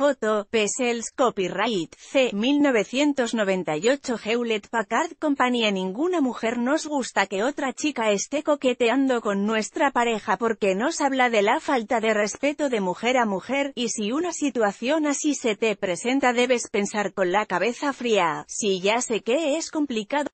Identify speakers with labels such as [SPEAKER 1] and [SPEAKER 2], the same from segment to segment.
[SPEAKER 1] Foto, Pesels, Copyright, C. 1998 Hewlett Packard Company ninguna mujer nos gusta que otra chica esté coqueteando con nuestra pareja porque nos habla de la falta de respeto de mujer a mujer, y si una situación así se te presenta debes pensar con la cabeza fría, si ya sé que es complicado,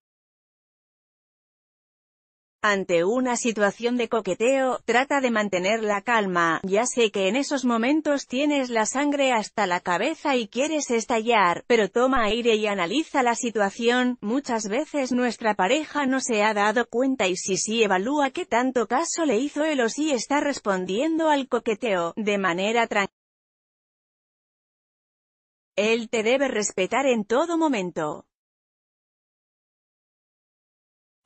[SPEAKER 1] ante una situación de coqueteo, trata de mantener la calma, ya sé que en esos momentos tienes la sangre hasta la cabeza y quieres estallar, pero toma aire y analiza la situación, muchas veces nuestra pareja no se ha dado cuenta y si sí evalúa qué tanto caso le hizo él o si está respondiendo al coqueteo, de manera tranquila. Él te debe respetar en todo momento.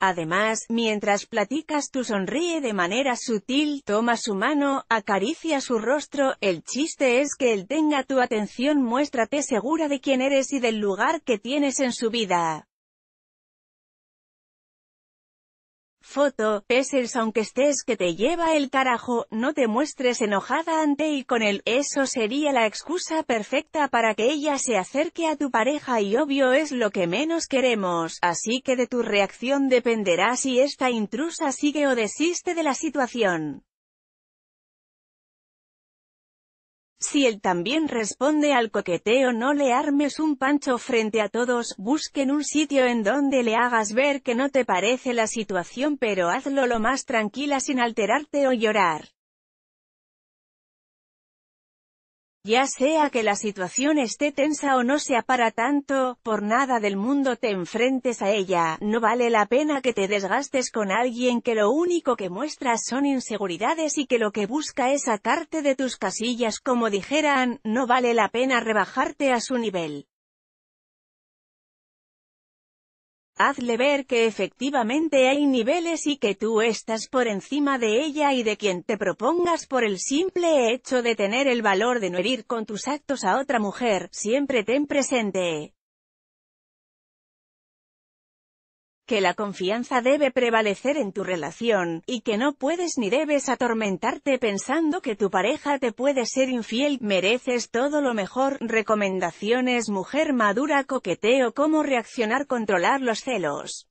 [SPEAKER 1] Además, mientras platicas tú sonríe de manera sutil, toma su mano, acaricia su rostro, el chiste es que él tenga tu atención muéstrate segura de quién eres y del lugar que tienes en su vida. Foto, Pessers aunque estés que te lleva el carajo, no te muestres enojada ante y con él, eso sería la excusa perfecta para que ella se acerque a tu pareja y obvio es lo que menos queremos, así que de tu reacción dependerá si esta intrusa sigue o desiste de la situación. Si él también responde al coqueteo no le armes un pancho frente a todos, busquen un sitio en donde le hagas ver que no te parece la situación pero hazlo lo más tranquila sin alterarte o llorar. Ya sea que la situación esté tensa o no sea para tanto, por nada del mundo te enfrentes a ella, no vale la pena que te desgastes con alguien que lo único que muestras son inseguridades y que lo que busca es sacarte de tus casillas como dijeran, no vale la pena rebajarte a su nivel. Hazle ver que efectivamente hay niveles y que tú estás por encima de ella y de quien te propongas por el simple hecho de tener el valor de no herir con tus actos a otra mujer, siempre ten presente que la confianza debe prevalecer en tu relación, y que no puedes ni debes atormentarte pensando que tu pareja te puede ser infiel, mereces todo lo mejor, recomendaciones mujer madura coqueteo cómo reaccionar controlar los celos.